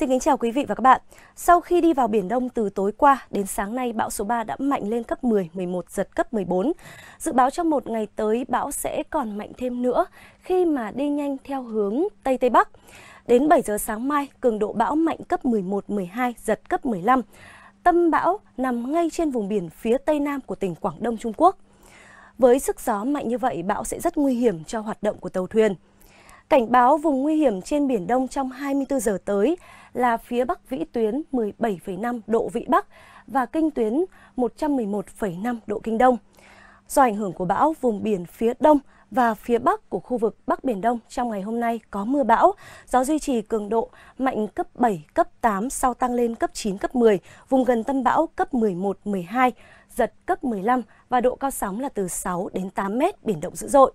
Xin kính chào quý vị và các bạn. Sau khi đi vào Biển Đông từ tối qua đến sáng nay, bão số 3 đã mạnh lên cấp 10, 11, giật cấp 14. Dự báo trong một ngày tới, bão sẽ còn mạnh thêm nữa khi mà đi nhanh theo hướng Tây Tây Bắc. Đến 7 giờ sáng mai, cường độ bão mạnh cấp 11, 12, giật cấp 15. Tâm bão nằm ngay trên vùng biển phía Tây Nam của tỉnh Quảng Đông Trung Quốc. Với sức gió mạnh như vậy, bão sẽ rất nguy hiểm cho hoạt động của tàu thuyền. Cảnh báo vùng nguy hiểm trên Biển Đông trong 24 giờ tới là phía Bắc vĩ tuyến 17,5 độ Vĩ Bắc và kinh tuyến 111,5 độ Kinh Đông. Do ảnh hưởng của bão, vùng biển phía Đông và phía Bắc của khu vực Bắc Biển Đông trong ngày hôm nay có mưa bão, gió duy trì cường độ mạnh cấp 7, cấp 8, sau tăng lên cấp 9, cấp 10, vùng gần tâm bão cấp 11, 12, giật cấp 15 và độ cao sóng là từ 6 đến 8 mét, biển động dữ dội.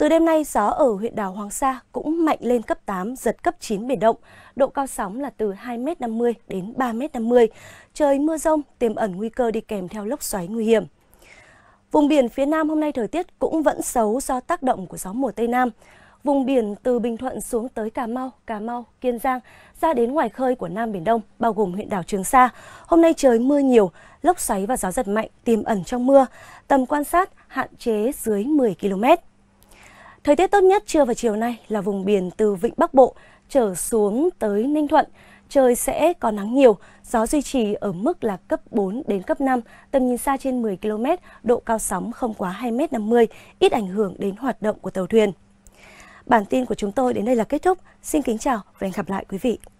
Từ đêm nay, gió ở huyện đảo Hoàng Sa cũng mạnh lên cấp 8, giật cấp 9 biển động. Độ cao sóng là từ 2m50 đến 3m50. Trời mưa rông tiềm ẩn nguy cơ đi kèm theo lốc xoáy nguy hiểm. Vùng biển phía Nam hôm nay thời tiết cũng vẫn xấu do tác động của gió mùa Tây Nam. Vùng biển từ Bình Thuận xuống tới Cà Mau, Cà Mau, Kiên Giang ra đến ngoài khơi của Nam Biển Đông, bao gồm huyện đảo Trường Sa. Hôm nay trời mưa nhiều, lốc xoáy và gió giật mạnh tiềm ẩn trong mưa, tầm quan sát hạn chế dưới 10 km. Thời tiết tốt nhất trưa và chiều nay là vùng biển từ Vịnh Bắc Bộ trở xuống tới Ninh Thuận. Trời sẽ có nắng nhiều, gió duy trì ở mức là cấp 4 đến cấp 5, tầm nhìn xa trên 10 km, độ cao sóng không quá 2m50, ít ảnh hưởng đến hoạt động của tàu thuyền. Bản tin của chúng tôi đến đây là kết thúc. Xin kính chào và hẹn gặp lại quý vị.